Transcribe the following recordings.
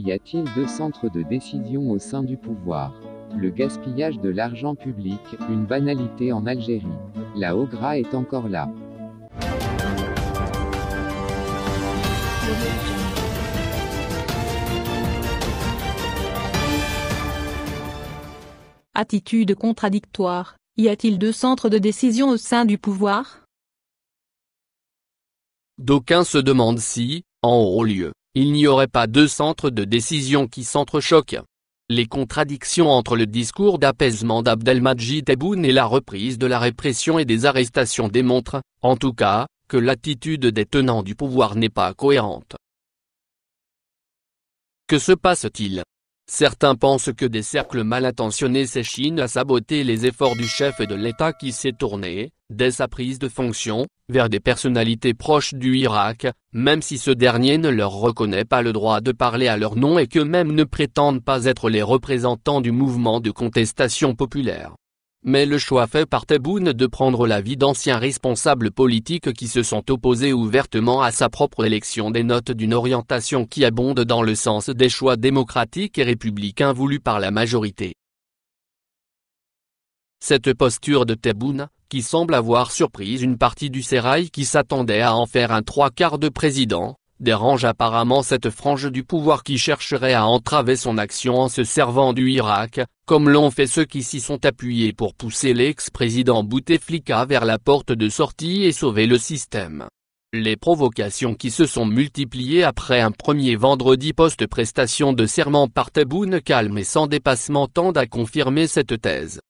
Y a-t-il deux centres de décision au sein du pouvoir Le gaspillage de l'argent public, une banalité en Algérie. La Ogra est encore là. Attitude contradictoire, y a-t-il deux centres de décision au sein du pouvoir D'aucuns se demandent si, en haut lieu, il n'y aurait pas deux centres de décision qui s'entrechoquent. Les contradictions entre le discours d'apaisement d'Abdelmajid Tebboune et la reprise de la répression et des arrestations démontrent, en tout cas, que l'attitude des tenants du pouvoir n'est pas cohérente. Que se passe-t-il Certains pensent que des cercles mal intentionnés s'échinent à saboter les efforts du chef de l'État qui s'est tourné, dès sa prise de fonction, vers des personnalités proches du Irak, même si ce dernier ne leur reconnaît pas le droit de parler à leur nom et qu'eux-mêmes ne prétendent pas être les représentants du mouvement de contestation populaire. Mais le choix fait par Tebboune de prendre l'avis d'anciens responsables politiques qui se sont opposés ouvertement à sa propre élection des notes d'une orientation qui abonde dans le sens des choix démocratiques et républicains voulus par la majorité. Cette posture de Tebboune, qui semble avoir surprise une partie du sérail qui s'attendait à en faire un trois quarts de président, dérange apparemment cette frange du pouvoir qui chercherait à entraver son action en se servant du Irak, comme l'ont fait ceux qui s'y sont appuyés pour pousser l'ex-président Bouteflika vers la porte de sortie et sauver le système. Les provocations qui se sont multipliées après un premier vendredi post-prestation de serment par Tebboune calme et sans dépassement tendent à confirmer cette thèse.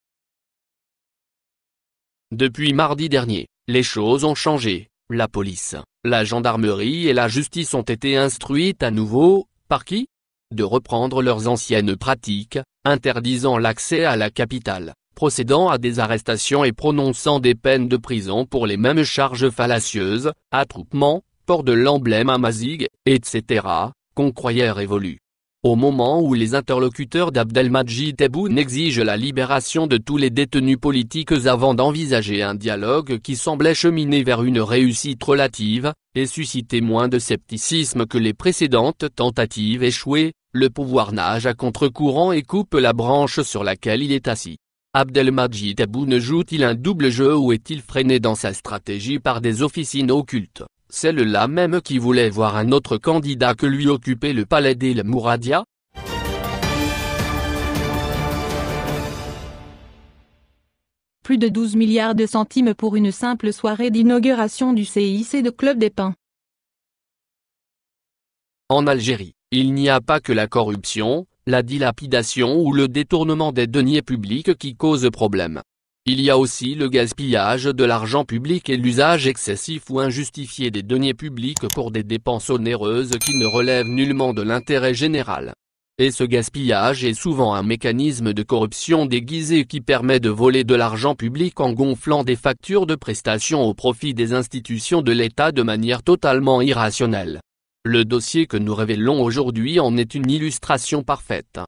Depuis mardi dernier, les choses ont changé. La police, la gendarmerie et la justice ont été instruites à nouveau, par qui De reprendre leurs anciennes pratiques, interdisant l'accès à la capitale, procédant à des arrestations et prononçant des peines de prison pour les mêmes charges fallacieuses, attroupement, port de l'emblème amazigh, etc., qu'on croyait révolu. Au moment où les interlocuteurs d'Abdelmadjid Tebboune exigent la libération de tous les détenus politiques avant d'envisager un dialogue qui semblait cheminer vers une réussite relative, et susciter moins de scepticisme que les précédentes tentatives échouées, le pouvoir nage à contre-courant et coupe la branche sur laquelle il est assis. Abdelmadjid Tebboune joue-t-il un double jeu ou est-il freiné dans sa stratégie par des officines occultes celle-là même qui voulait voir un autre candidat que lui occuper le palais d'El Mouradia Plus de 12 milliards de centimes pour une simple soirée d'inauguration du CIC de Club des Pins. En Algérie, il n'y a pas que la corruption, la dilapidation ou le détournement des deniers publics qui causent problème. Il y a aussi le gaspillage de l'argent public et l'usage excessif ou injustifié des deniers publics pour des dépenses onéreuses qui ne relèvent nullement de l'intérêt général. Et ce gaspillage est souvent un mécanisme de corruption déguisé qui permet de voler de l'argent public en gonflant des factures de prestations au profit des institutions de l'État de manière totalement irrationnelle. Le dossier que nous révélons aujourd'hui en est une illustration parfaite.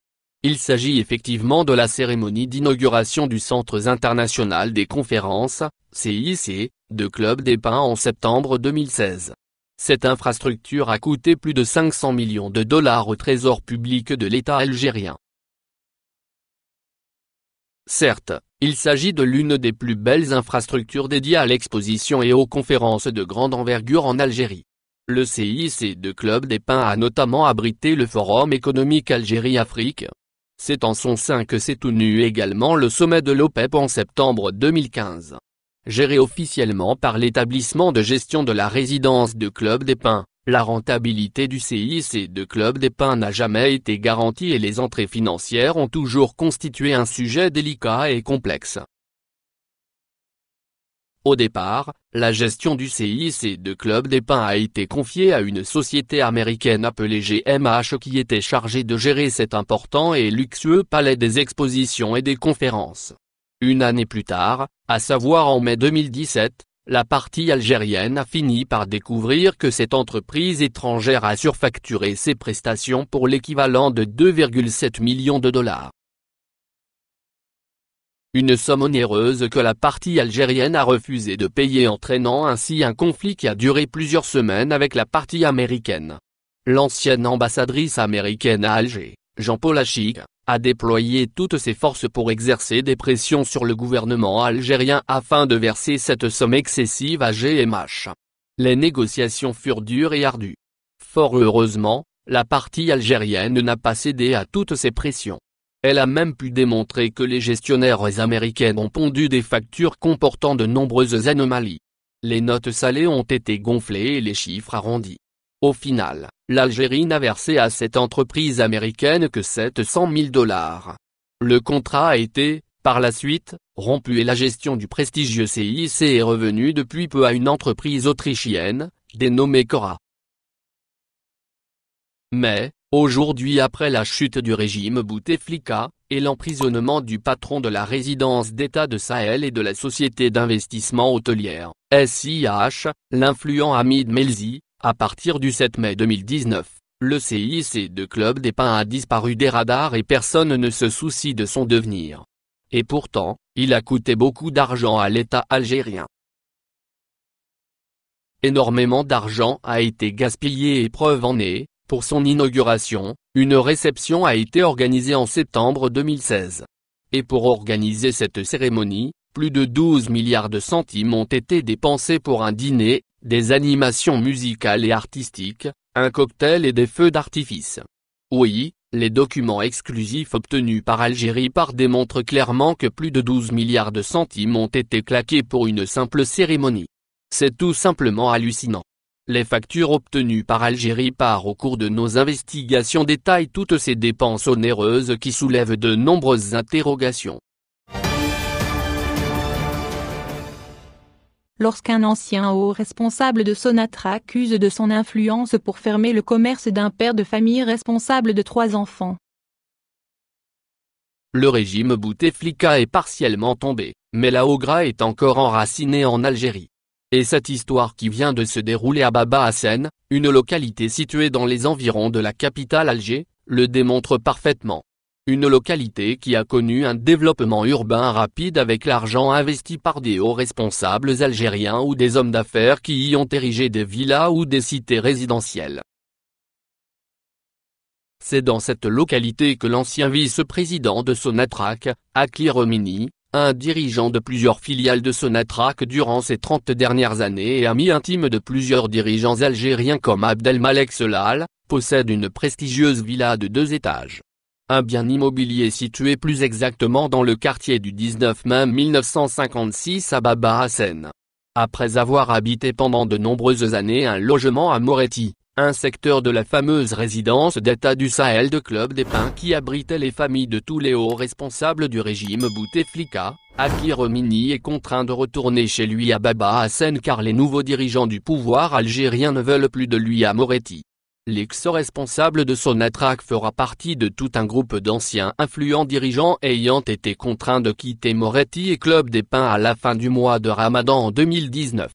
Il s'agit effectivement de la cérémonie d'inauguration du Centre international des conférences, CIC, de Club des Pins en septembre 2016. Cette infrastructure a coûté plus de 500 millions de dollars au trésor public de l'État algérien. Certes, il s'agit de l'une des plus belles infrastructures dédiées à l'exposition et aux conférences de grande envergure en Algérie. Le CIC de Club des Pins a notamment abrité le Forum économique Algérie-Afrique, c'est en son sein que s'est tenu également le sommet de l'OPEP e en septembre 2015. Géré officiellement par l'établissement de gestion de la résidence de Club des Pins, la rentabilité du CIC de Club des Pins n'a jamais été garantie et les entrées financières ont toujours constitué un sujet délicat et complexe. Au départ, la gestion du CIC de Club des Pins a été confiée à une société américaine appelée GMH qui était chargée de gérer cet important et luxueux palais des expositions et des conférences. Une année plus tard, à savoir en mai 2017, la partie algérienne a fini par découvrir que cette entreprise étrangère a surfacturé ses prestations pour l'équivalent de 2,7 millions de dollars une somme onéreuse que la partie algérienne a refusé de payer entraînant ainsi un conflit qui a duré plusieurs semaines avec la partie américaine. L'ancienne ambassadrice américaine à Alger, Jean-Paul Achik, a déployé toutes ses forces pour exercer des pressions sur le gouvernement algérien afin de verser cette somme excessive à GMH. Les négociations furent dures et ardues. Fort heureusement, la partie algérienne n'a pas cédé à toutes ces pressions. Elle a même pu démontrer que les gestionnaires américaines ont pondu des factures comportant de nombreuses anomalies. Les notes salées ont été gonflées et les chiffres arrondis. Au final, l'Algérie n'a versé à cette entreprise américaine que 700 000 dollars. Le contrat a été, par la suite, rompu et la gestion du prestigieux CIC est revenue depuis peu à une entreprise autrichienne, dénommée Cora. Mais, Aujourd'hui après la chute du régime Bouteflika, et l'emprisonnement du patron de la résidence d'État de Sahel et de la société d'investissement hôtelière, SIH, l'influent Hamid Melzi, à partir du 7 mai 2019, le CIC de Club des Pins a disparu des radars et personne ne se soucie de son devenir. Et pourtant, il a coûté beaucoup d'argent à l'État algérien. Énormément d'argent a été gaspillé et preuve en est, pour son inauguration, une réception a été organisée en septembre 2016. Et pour organiser cette cérémonie, plus de 12 milliards de centimes ont été dépensés pour un dîner, des animations musicales et artistiques, un cocktail et des feux d'artifice. Oui, les documents exclusifs obtenus par Algérie par démontrent clairement que plus de 12 milliards de centimes ont été claqués pour une simple cérémonie. C'est tout simplement hallucinant. Les factures obtenues par Algérie par au cours de nos investigations détaillent toutes ces dépenses onéreuses qui soulèvent de nombreuses interrogations. Lorsqu'un ancien haut responsable de Sonatra accuse de son influence pour fermer le commerce d'un père de famille responsable de trois enfants. Le régime Bouteflika est partiellement tombé, mais la OGRA est encore enracinée en Algérie. Et cette histoire qui vient de se dérouler à Baba Hassen, une localité située dans les environs de la capitale Alger, le démontre parfaitement. Une localité qui a connu un développement urbain rapide avec l'argent investi par des hauts responsables algériens ou des hommes d'affaires qui y ont érigé des villas ou des cités résidentielles. C'est dans cette localité que l'ancien vice-président de Sonatrach, Akli Romini, un dirigeant de plusieurs filiales de Sonatrach durant ses 30 dernières années et ami intime de plusieurs dirigeants algériens comme Abdelmalek Selal, possède une prestigieuse villa de deux étages. Un bien immobilier situé plus exactement dans le quartier du 19 mai 1956 à Baba Hassan. Après avoir habité pendant de nombreuses années un logement à Moretti, un secteur de la fameuse résidence d'État du Sahel de Club des Pins qui abritait les familles de tous les hauts responsables du régime Bouteflika, Romini est contraint de retourner chez lui à Baba Hassan car les nouveaux dirigeants du pouvoir algérien ne veulent plus de lui à Moretti. L'ex-responsable de attraque fera partie de tout un groupe d'anciens influents dirigeants ayant été contraints de quitter Moretti et Club des Pins à la fin du mois de Ramadan en 2019.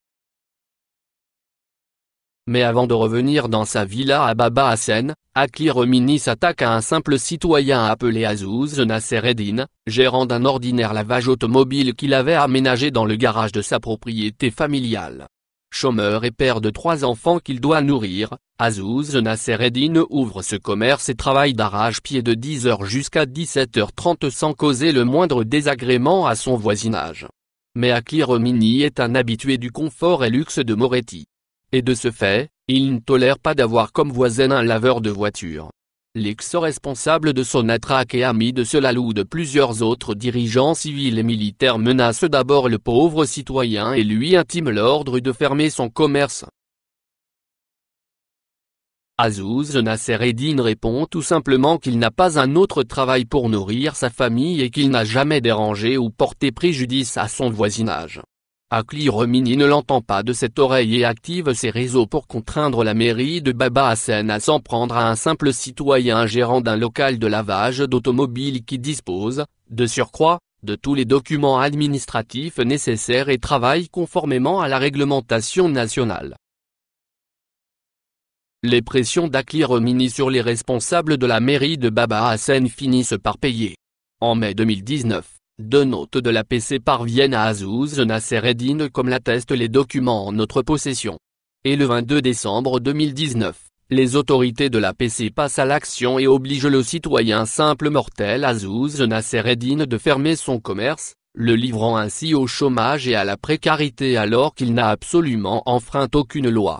Mais avant de revenir dans sa villa à Baba Hassen, Aki Romini s'attaque à un simple citoyen appelé Azouz Nassereddin, gérant d'un ordinaire lavage automobile qu'il avait aménagé dans le garage de sa propriété familiale. Chômeur et père de trois enfants qu'il doit nourrir, Azouz Nassereddin ouvre ce commerce et travaille d'arrache-pied de 10h jusqu'à 17h30 sans causer le moindre désagrément à son voisinage. Mais Akiromini est un habitué du confort et luxe de Moretti et de ce fait, il ne tolère pas d'avoir comme voisin un laveur de voiture. L'ex-responsable de son attraque et ami de cela ou de plusieurs autres dirigeants civils et militaires menace d'abord le pauvre citoyen et lui intime l'ordre de fermer son commerce. Azouz Nasser Eddin répond tout simplement qu'il n'a pas un autre travail pour nourrir sa famille et qu'il n'a jamais dérangé ou porté préjudice à son voisinage. Akli Romini ne l'entend pas de cette oreille et active ses réseaux pour contraindre la mairie de Baba Hassan à s'en prendre à un simple citoyen gérant d'un local de lavage d'automobiles qui dispose, de surcroît, de tous les documents administratifs nécessaires et travaille conformément à la réglementation nationale. Les pressions d'Akli Romini sur les responsables de la mairie de Baba Hassan finissent par payer. En mai 2019, deux notes de la PC parviennent à Azouz Eddin comme l'attestent les documents en notre possession. Et le 22 décembre 2019, les autorités de la PC passent à l'action et obligent le citoyen simple mortel Azouz Eddin de fermer son commerce, le livrant ainsi au chômage et à la précarité alors qu'il n'a absolument enfreint aucune loi.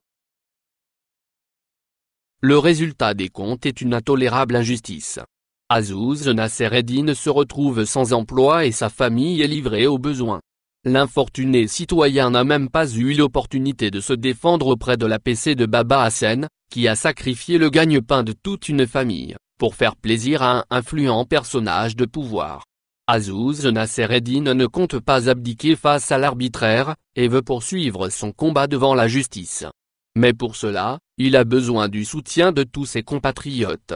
Le résultat des comptes est une intolérable injustice. Azouz Nassereddin se retrouve sans emploi et sa famille est livrée aux besoins. L'infortuné citoyen n'a même pas eu l'opportunité de se défendre auprès de la PC de Baba Hassan, qui a sacrifié le gagne-pain de toute une famille, pour faire plaisir à un influent personnage de pouvoir. Azouz Nassereddin ne compte pas abdiquer face à l'arbitraire, et veut poursuivre son combat devant la justice. Mais pour cela, il a besoin du soutien de tous ses compatriotes.